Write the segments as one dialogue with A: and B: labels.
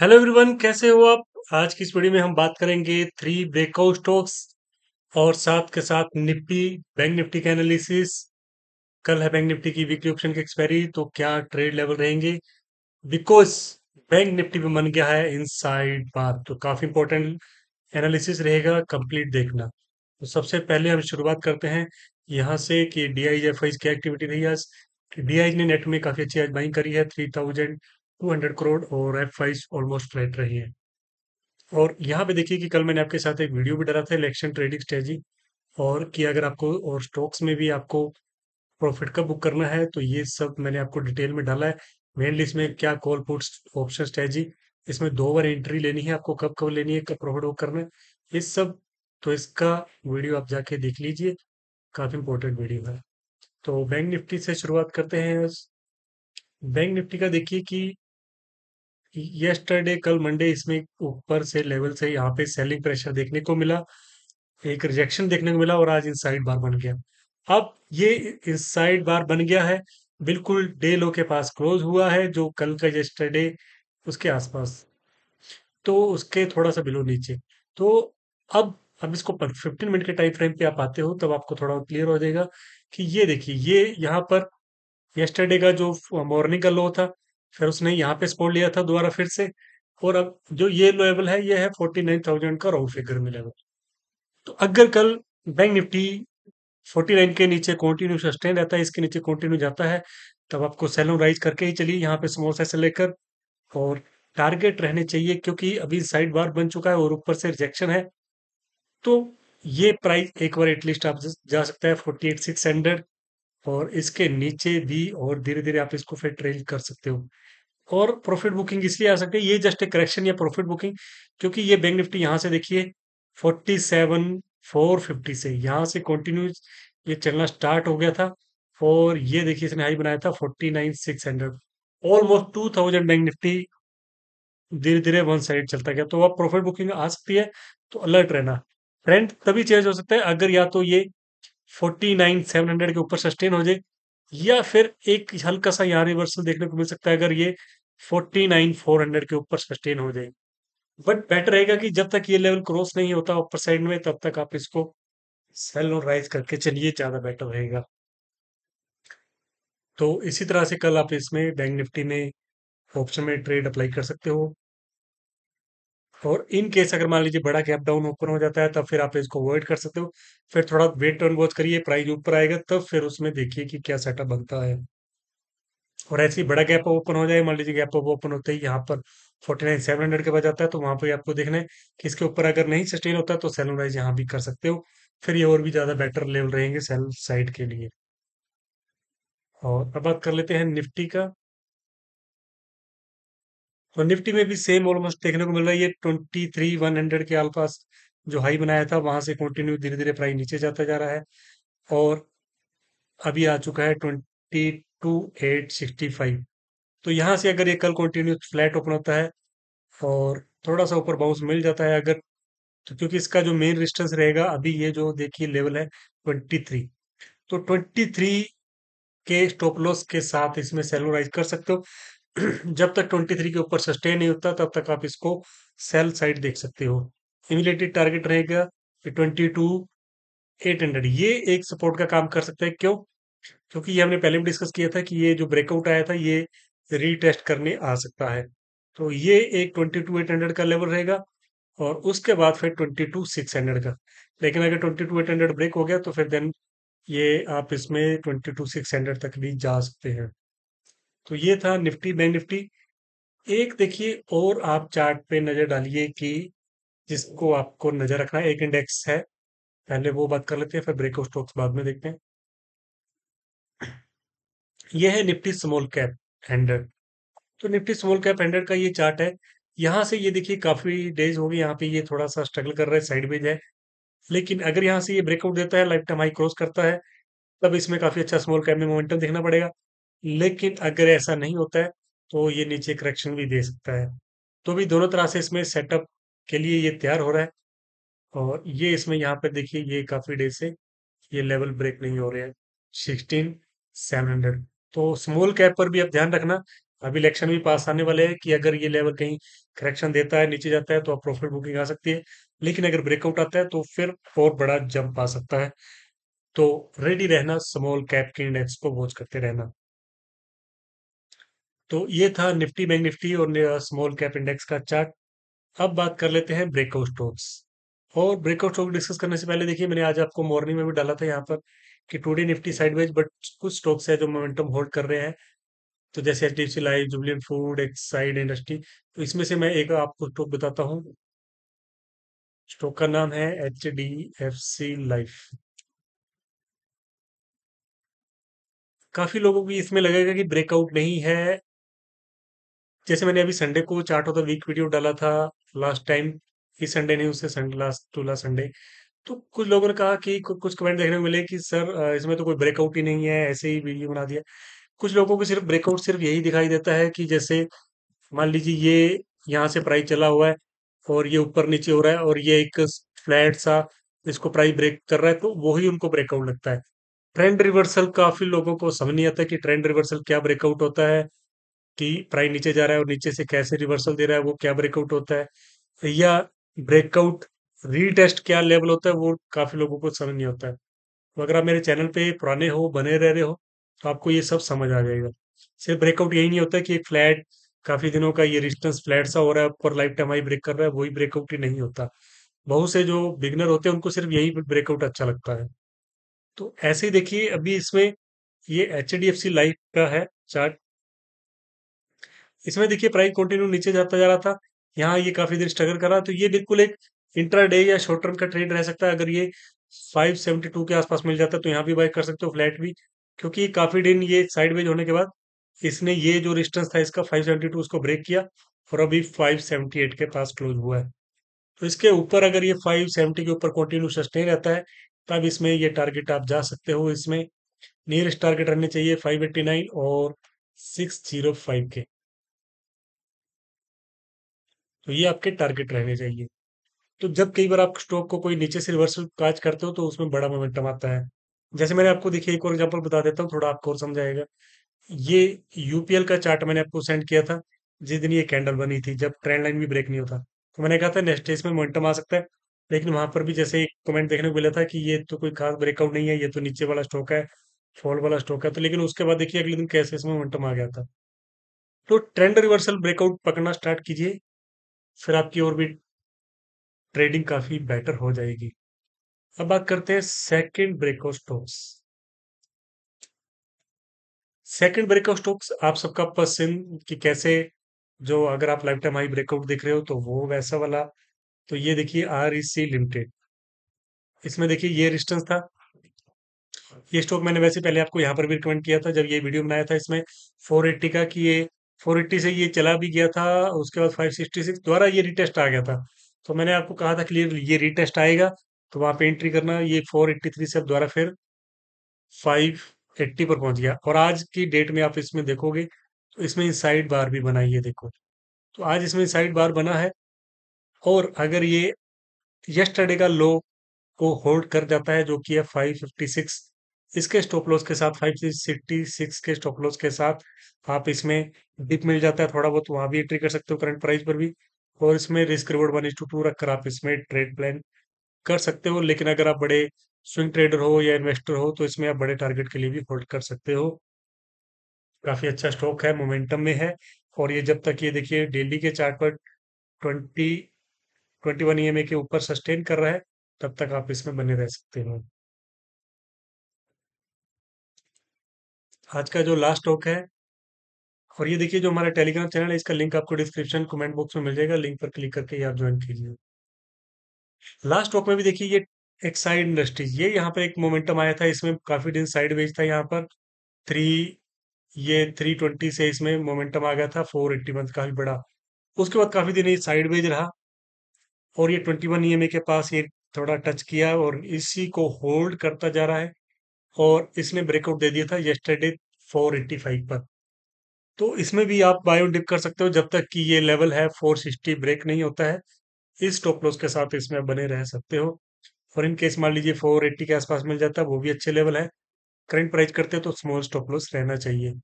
A: hello everyone कैसे हो आप आज की इस वीडियो में हम बात करेंगे थ्री ब्रेकआउट स्टॉक्स और साथ के साथ निफ्टी बैंक निफ्टी का एनालिसिस कल है बैंक निफ्टी की वीकली ऑप्शन की एक्सपायरी तो क्या ट्रेड लेवल रहेंगे बिकॉज बैंक निफ्टी में बन गया है इनसाइड बार तो काफी इंपॉर्टेंट एनालिसिस रहेगा कंप्लीट देखना तो सबसे पहले हम शुरुआत करते हैं यहाँ से कि डी आई एफ आई की एक्टिविटी रही आज डी ने नेट में काफी अच्छी आज बाइंग करी है थ्री थाउजेंड 200 करोड़ और एफ फाइव ऑलमोस्ट फ्लैट रही है और यहाँ पे देखिए कि कल मैंने आपके साथ एक वीडियो भी डाला था इलेक्शन ट्रेडिंग स्ट्रेटी और कि अगर आपको और स्टॉक्स में भी आपको प्रॉफिट का बुक करना है तो ये सब मैंने आपको डिटेल में डाला है मेनली इसमें क्या कॉल पुट ऑप्शन स्ट्रेटी इसमें दो बार एंट्री लेनी है आपको कब कब लेनी है कब प्रॉफिट बुक करना है ये सब तो इसका वीडियो आप जाके देख लीजिए काफ़ी इंपॉर्टेंट वीडियो है तो बैंक निफ्टी से शुरुआत करते हैं बैंक निफ्टी का देखिए कि येस्टरडे कल मंडे इसमें ऊपर से लेवल से यहाँ पे सेलिंग प्रेशर देखने को मिला एक रिजेक्शन देखने को मिला और आज इनसाइड बार बन गया अब ये इनसाइड बार बन गया है बिल्कुल डे लो के पास क्लोज हुआ है जो कल का येस्टरडे उसके आसपास तो उसके थोड़ा सा बिलो नीचे तो अब अब इसको फिफ्टीन मिनट के टाइम फ्रेम पे आप आते हो तब आपको थोड़ा क्लियर हो जाएगा कि ये देखिए ये यहाँ पर येस्टरडे का जो मॉर्निंग का लो था फिर उसने यहाँ पे स्पोर्ट लिया था दोबारा फिर से और अब जो ये लेवल है ये है फोर्टी नाइन थाउजेंड का राउंड फिगर में लेवल तो अगर कल बैंक निफ्टी फोर्टी नाइन के नीचे कंटिन्यू सस्टेन रहता है इसके नीचे कंटिन्यू जाता है तब आपको सेलो राइज करके ही चलिए यहाँ पे स्मॉल साइज से लेकर और टारगेट रहने चाहिए क्योंकि अभी साइड बार बन चुका है और ऊपर से रिजेक्शन है तो ये प्राइस एक बार एटलीस्ट आप जा सकता है फोर्टी एट सिक्स हंड्रेड और इसके नीचे भी और धीरे धीरे आप इसको फिर ट्रेल कर सकते हो और प्रॉफिट बुकिंग इसलिए आ सकते हैं ये जस्ट एक करेक्शन या प्रॉफिट बुकिंग क्योंकि ये बैंक निफ्टी यहाँ से देखिए फोर्टी सेवन फोर फिफ्टी से यहाँ से कंटिन्यू ये चलना स्टार्ट हो गया था और ये देखिए इसने हाई बनाया था forty nine six hundred almost two thousand bank Nifty धीरे धीरे वन साइड चलता गया तो अब प्रॉफिट बुकिंग आ सकती है तो अलर्ट रहना ट्रेंड तभी चेंज हो सकता है अगर या तो ये फोर्टी नाइन सेवन हंड्रेड के ऊपर सस्टेन हो जाए या फिर एक हल्का सा यहाँ रिवर्सल देखने को मिल सकता है अगर ये 49400 के ऊपर सस्टेन हो जाए बट बेटर रहेगा कि जब तक ये लेवल क्रॉस नहीं होता ऊपर साइड में तब तक आप इसको सेल और राइज करके चलिए ज़्यादा बेटर रहेगा तो इसी तरह से कल आप इसमें बैंक निफ्टी में ऑप्शन में ट्रेड अप्लाई कर सकते हो और इन केस अगर मान लीजिए बड़ा गैप डाउन ओपन हो जाता है तब फिर आप इसको अवॉइड कर सकते हो फिर थोड़ा वेट एंड वॉच करिए प्राइस ऊपर आएगा तब फिर उसमें देखिए कि क्या सेटअप बनता है और ऐसे ही बड़ा गैप ओपन हो जाए मान लीजिए गैप ओपन होते ही यहाँ पर फोर्टी नाइन सेवन हंड्रेड के बाद जाता है तो वहां पर आपको देखना है कि इसके ऊपर अगर नहीं सस्टेन होता तो सेल राइज यहाँ भी कर सकते हो फिर ये और भी ज्यादा बेटर लेवल रहेंगे सेल साइड के लिए और अब बात कर लेते हैं निफ्टी का तो निफ्टी में भी सेम ऑलमोस्ट देखने को मिल रहा है ये ट्वेंटी थ्री वन हंड्रेड के आसपास जो हाई बनाया था वहां से कंटिन्यू धीरे धीरे प्राइस नीचे जाता जा रहा है और अभी आ चुका है twenty two eight sixty five तो यहाँ से अगर ये कल कंटिन्यू फ्लैट ओपन होता है और थोड़ा सा ऊपर बाउंस मिल जाता है अगर तो क्योंकि इसका जो मेन रिस्टेंस रहेगा अभी ये जो देखिए लेवल है ट्वेंटी थ्री तो ट्वेंटी थ्री के स्टॉप लॉस के साथ इसमें सेलोराइज कर सकते हो जब तक 23 के ऊपर सस्टेन नहीं होता तब तक आप इसको सेल साइड देख सकते हो इम्यूलेटेड टारगेट रहेगा ट्वेंटी टू एट हंड्रेड ये एक सपोर्ट का काम कर सकता है क्यों क्योंकि ये हमने पहले भी डिस्कस किया था कि ये जो ब्रेकआउट आया था ये रीटेस्ट करने आ सकता है तो ये एक ट्वेंटी टू एट हंड्रेड का लेवल रहेगा और उसके बाद फिर ट्वेंटी टू सिक्स हंड्रेड का लेकिन अगर twenty two eight hundred break हो गया तो फिर देन ये आप इसमें ट्वेंटी टू सिक्स हंड्रेड तक भी जा सकते हैं तो ये था निफ्टी बैंक निफ्टी एक देखिए और आप चार्ट पे नजर डालिए कि जिसको आपको नजर रखना है एक इंडेक्स है पहले वो बात कर लेते हैं फिर ब्रेक ऑफ स्टॉक्स बाद में देखते हैं यह है निफ्टी स्मॉल कैप हंड्रेड तो निफ्टी स्मॉल कैप हंड्रेड का ये चार्ट है यहां से ये देखिए काफी डेज हो गए यहाँ पे ये थोड़ा सा स्ट्रगल कर रहा है साइड बेज है लेकिन अगर यहाँ से ये ब्रेकआउट देता है लाइफ टाइम हाई क्रॉस करता है तब इसमें काफी अच्छा स्मॉल कैप में मोमेंटम देखना पड़ेगा लेकिन अगर ऐसा नहीं होता है तो ये नीचे करेक्शन भी दे सकता है तो भी दोनों तरह से इसमें सेटअप के लिए ये तैयार हो रहा है और ये इसमें यहाँ पर देखिए ये काफ़ी डे से ये लेवल ब्रेक नहीं हो रहे हैं सिक्सटीन सेवन हंड्रेड तो स्मॉल कैप पर भी आप ध्यान रखना अभी इलेक्शन भी पास आने वाले हैं कि अगर ये लेवल कहीं करेक्शन देता है नीचे जाता है तो आप प्रॉफिट बुकिंग आ सकती है लेकिन अगर ब्रेकआउट आता है तो फिर और बड़ा जंप आ सकता है तो रेडी रहना स्मॉल कैप के इंडेक्स को वॉच करते रहना तो ये था निफ्टी बैंक निफ्टी और स्मॉल कैप इंडेक्स का चार्ट अब बात कर लेते हैं ब्रेकआउट स्टॉक्स और ब्रेकआउट स्टॉक डिस्कस करने से पहले देखिए मैंने आज आपको मॉर्निंग में भी डाला था यहाँ पर कि टूडे निफ्टी साइडवेज बट कुछ स्टॉक्स है जो मोमेंटम होल्ड कर रहे हैं तो जैसे H D F C life Jubilant food Exide industry तो इसमें से मैं एक आपको स्टॉक बताता हूँ स्टॉक का नाम है H D F C life काफी लोगों को इसमें लगेगा कि ब्रेकआउट नहीं है जैसे मैंने अभी संडे को chart of the week video डाला था लास्ट टाइम इस संडे नहीं उससे Sunday last two last Sunday तो कुछ लोगों ने कहा कि कुछ कमेंट देखने को मिले कि सर इसमें तो कोई ब्रेकआउट ही नहीं है ऐसे ही वीडियो बना दिया कुछ लोगों को सिर्फ ब्रेकआउट सिर्फ यही दिखाई देता है कि जैसे मान लीजिए ये यहाँ से प्राइस चला हुआ है और ये ऊपर नीचे हो रहा है और ये एक फ्लैट सा इसको प्राइस ब्रेक कर रहा है तो वही उनको ब्रेकआउट लगता है ट्रेंड रिवर्सल काफी लोगों को समझ नहीं आता कि ट्रेंड रिवर्सल क्या ब्रेकआउट होता है कि प्राइस नीचे जा रहा है और नीचे से कैसे रिवर्सल दे रहा है वो क्या ब्रेकआउट होता है या ब्रेकआउट रीटेस्ट क्या लेवल होता है वो काफ़ी लोगों को समझ नहीं होता है तो अगर आप मेरे चैनल पे पुराने हो बने रह रहे हो तो आपको ये सब समझ आ जाएगा सिर्फ ब्रेकआउट यही नहीं होता कि एक फ्लैट काफ़ी दिनों का ये रिस्टेंस फ्लैट सा हो रहा है ऊपर लाइफ टाइम हाई ब्रेक कर रहा है वही ब्रेकआउट ही नहीं होता बहुत से जो बिगनर होते हैं उनको सिर्फ यही ब्रेकआउट अच्छा लगता है तो ऐसे ही देखिए अभी इसमें ये H D F C life का है चार्ट इसमें देखिए प्राइस कंटिन्यू नीचे जाता जा रहा था यहाँ ये काफी देर स्ट्रगल कर रहा तो ये बिल्कुल एक डे या शॉर्ट टर्म का ट्रेड रह सकता है अगर ये 572 के आसपास मिल जाता तो यहाँ भी बाय कर सकते हो फ्लैट भी क्योंकि काफी दिन ये साइड होने के बाद इसने ये जो रिस्टेंस था इसका 572 उसको ब्रेक किया और अभी एट के पास क्लोज हुआ है तो इसके ऊपर अगर ये 570 के ऊपर कंटिन्यू सस्टेन रहता है तब इसमें ये टारगेट आप जा सकते हो इसमें नियरेस्ट टारगेट रहने चाहिए 589 और 605 के तो ये आपके टारगेट रहने चाहिए तो जब कई बार आप स्टॉक को कोई नीचे से रिवर्सल काज करते हो तो उसमें बड़ा मोमेंटम आता है जैसे मैंने आपको देखिए एक और एग्जाम्पल बता देता हूँ थोड़ा आपको और समझाएगा ये यूपीएल का चार्ट मैंने आपको सेंड किया था जिस दिन ये कैंडल बनी थी जब ट्रेंड लाइन भी ब्रेक नहीं होता तो मैंने कहा था नेक्स्ट डे इसमें मोमेंटम आ सकता है लेकिन वहां पर भी जैसे एक कमेंट देखने को मिला था कि ये तो कोई खास ब्रेकआउट नहीं है ये तो नीचे वाला स्टॉक है फॉल वाला स्टॉक है तो लेकिन उसके बाद देखिए अगले दिन कैसे इसमें मोमेंटम आ गया था तो ट्रेंड रिवर्सल ब्रेकआउट पकड़ना स्टार्ट कीजिए फिर आपकी और भी ट्रेडिंग काफी बेटर हो जाएगी अब बात करते हैं second breakout stocks second breakout stocks आप सबका पसंद कि कैसे जो अगर आप लाइफ टाइम हाई ब्रेकआउट देख रहे हो तो वो वैसा वाला तो ये देखिए आर लिमिटेड e इसमें देखिए ये रिस्टेंस था ये स्टॉक मैंने वैसे पहले आपको यहाँ पर भी रिकमेंड किया था जब ये वीडियो बनाया था इसमें 480 का कि ये फोर एट्टी से ये चला भी गया था उसके बाद फाइव सिक्सटी सिक्स द्वारा ये रिटेस्ट आ गया था तो मैंने आपको कहा था क्लियर ये रिटेस्ट आएगा तो वहां पे एंट्री करना ये फोर एट्टी थ्री से अब द्वारा फिर फाइव एट्टी पर पहुंच गया और आज की डेट में आप इसमें देखोगे तो इसमें साइड बार भी बना ये देखो तो आज इसमें साइड बार बना है और अगर ये यस्टरडे का लो को होल्ड कर जाता है जो कि है फाइव फिफ्टी सिक्स इसके स्टॉप लॉस के साथ फाइव सिक्सटी सिक्स के स्टॉप लॉस के साथ आप इसमें डिप मिल जाता है थोड़ा बहुत वहां भी एंट्री कर सकते हो करंट प्राइस पर भी और इसमें risk reward one two two रखकर आप इसमें ट्रेड प्लान कर सकते हो लेकिन अगर आप बड़े स्विंग ट्रेडर हो या इन्वेस्टर हो तो इसमें आप बड़े टारगेट के लिए भी होल्ड कर सकते हो काफी अच्छा स्टॉक है मोमेंटम में है और ये जब तक ये देखिए डेली के चार्ट पर ट्वेंटी ट्वेंटी वन ई के ऊपर सस्टेन कर रहा है तब तक आप इसमें बने रह सकते हो आज का जो लास्ट टॉक है और ये देखिए जो हमारा टेलीग्राम चैनल है इसका लिंक आपको डिस्क्रिप्शन कमेंट बॉक्स में मिल जाएगा लिंक पर क्लिक करके आप ज्वाइन कीजिए लास्ट टॉक में भी देखिए ये एक साइड इंडस्ट्रीज ये यहाँ पर एक मोमेंटम आया था इसमें काफी दिन साइड वेज था यहाँ पर थ्री ये थ्री ट्वेंटी से इसमें मोमेंटम आ गया था फोर एट्टी मंथ काफी बड़ा उसके बाद काफी दिन ये साइड वेज रहा और ये ट्वेंटी वन ई के पास ये थोड़ा टच किया और इसी को होल्ड करता जा रहा है और इसने ब्रेकआउट दे दिया था येस्टरडे 485 पर तो इसमें भी आप बायो डिप कर सकते हो जब तक कि ये लेवल है 460 ब्रेक नहीं होता है इस स्टॉप लॉस के साथ इसमें बने रह सकते हो और इन केस मान लीजिए 480 के आसपास मिल जाता है वो भी अच्छे लेवल है करंट प्राइस करते हो तो स्मॉल स्टॉप लॉस रहना चाहिए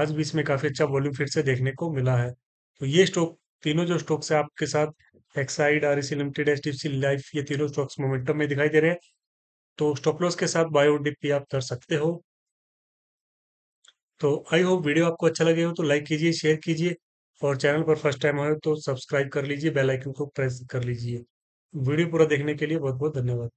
A: आज भी इसमें काफ़ी अच्छा वॉल्यूम फिर से देखने को मिला है तो ये स्टॉक तीनों जो स्टॉक्स है आपके साथ Exide R limited H D life ये तीनों स्टॉक्स मोमेंटम में दिखाई दे रहे हैं तो स्टॉप लॉस के साथ बाय और डिप आप कर सकते हो तो आई होप वीडियो आपको अच्छा लगे हो तो लाइक कीजिए शेयर कीजिए और चैनल पर फर्स्ट टाइम आए तो सब्सक्राइब कर लीजिए बेल आइकन को प्रेस कर लीजिए वीडियो पूरा देखने के लिए बहुत बहुत धन्यवाद